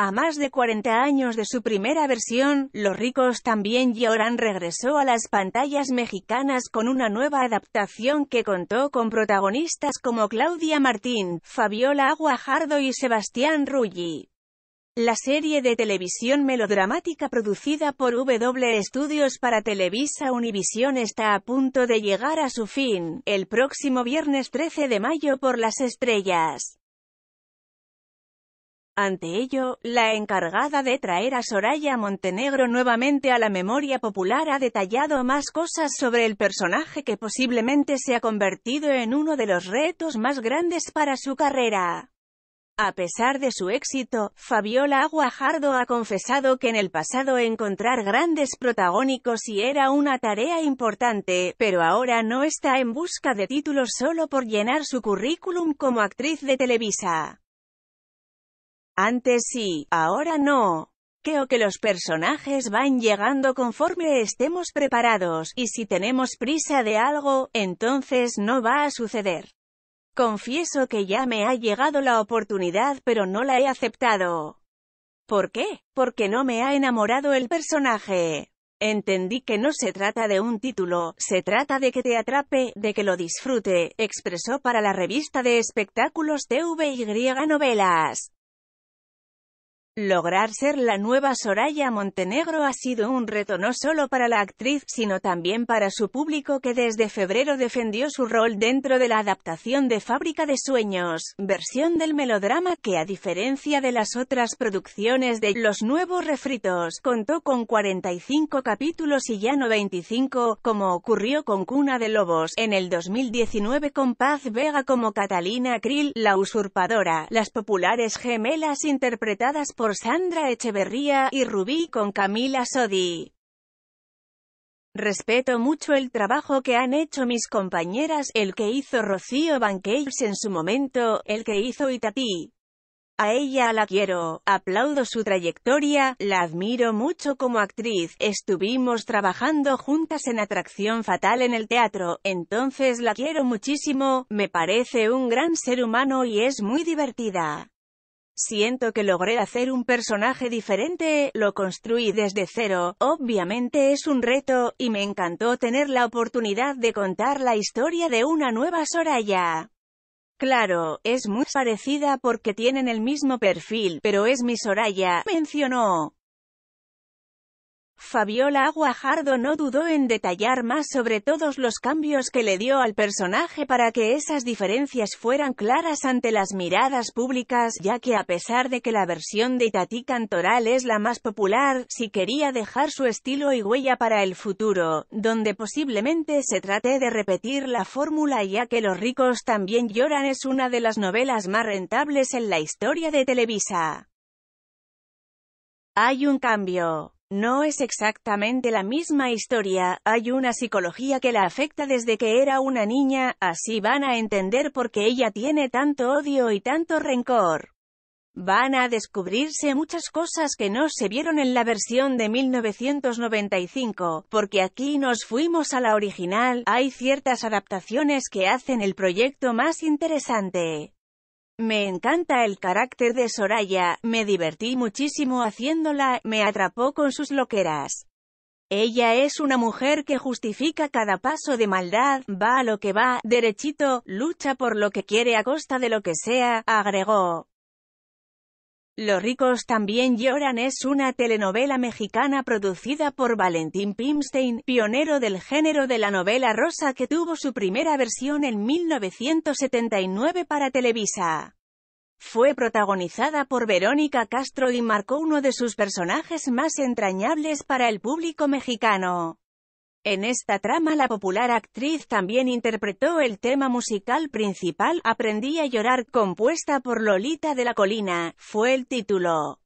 A más de 40 años de su primera versión, Los ricos también lloran regresó a las pantallas mexicanas con una nueva adaptación que contó con protagonistas como Claudia Martín, Fabiola Aguajardo y Sebastián Rulli. La serie de televisión melodramática producida por W Studios para Televisa Univisión está a punto de llegar a su fin, el próximo viernes 13 de mayo por las estrellas. Ante ello, la encargada de traer a Soraya Montenegro nuevamente a la memoria popular ha detallado más cosas sobre el personaje que posiblemente se ha convertido en uno de los retos más grandes para su carrera. A pesar de su éxito, Fabiola Aguajardo ha confesado que en el pasado encontrar grandes protagónicos y era una tarea importante, pero ahora no está en busca de títulos solo por llenar su currículum como actriz de Televisa. Antes sí, ahora no. Creo que los personajes van llegando conforme estemos preparados, y si tenemos prisa de algo, entonces no va a suceder. Confieso que ya me ha llegado la oportunidad pero no la he aceptado. ¿Por qué? Porque no me ha enamorado el personaje. Entendí que no se trata de un título, se trata de que te atrape, de que lo disfrute, expresó para la revista de espectáculos TVY Novelas. Lograr ser la nueva Soraya Montenegro ha sido un reto no solo para la actriz, sino también para su público que desde febrero defendió su rol dentro de la adaptación de Fábrica de Sueños, versión del melodrama que a diferencia de las otras producciones de Los Nuevos Refritos, contó con 45 capítulos y ya no 25, como ocurrió con Cuna de Lobos, en el 2019 con Paz Vega como Catalina Krill, la usurpadora, las populares gemelas interpretadas por Rosandra Sandra Echeverría y Rubí con Camila Sodi. Respeto mucho el trabajo que han hecho mis compañeras, el que hizo Rocío Caves en su momento, el que hizo Itatí. A ella la quiero, aplaudo su trayectoria, la admiro mucho como actriz, estuvimos trabajando juntas en Atracción Fatal en el teatro, entonces la quiero muchísimo, me parece un gran ser humano y es muy divertida. Siento que logré hacer un personaje diferente, lo construí desde cero, obviamente es un reto, y me encantó tener la oportunidad de contar la historia de una nueva Soraya. Claro, es muy parecida porque tienen el mismo perfil, pero es mi Soraya, mencionó. Fabiola Aguajardo no dudó en detallar más sobre todos los cambios que le dio al personaje para que esas diferencias fueran claras ante las miradas públicas, ya que a pesar de que la versión de Itatí Cantoral es la más popular, si quería dejar su estilo y huella para el futuro, donde posiblemente se trate de repetir la fórmula ya que Los ricos también lloran es una de las novelas más rentables en la historia de Televisa. Hay un cambio. No es exactamente la misma historia, hay una psicología que la afecta desde que era una niña, así van a entender por qué ella tiene tanto odio y tanto rencor. Van a descubrirse muchas cosas que no se vieron en la versión de 1995, porque aquí nos fuimos a la original, hay ciertas adaptaciones que hacen el proyecto más interesante. Me encanta el carácter de Soraya, me divertí muchísimo haciéndola, me atrapó con sus loqueras. Ella es una mujer que justifica cada paso de maldad, va a lo que va, derechito, lucha por lo que quiere a costa de lo que sea, agregó. Los ricos también lloran es una telenovela mexicana producida por Valentín Pimstein, pionero del género de la novela rosa que tuvo su primera versión en 1979 para Televisa. Fue protagonizada por Verónica Castro y marcó uno de sus personajes más entrañables para el público mexicano. En esta trama la popular actriz también interpretó el tema musical principal, Aprendí a llorar, compuesta por Lolita de la Colina, fue el título.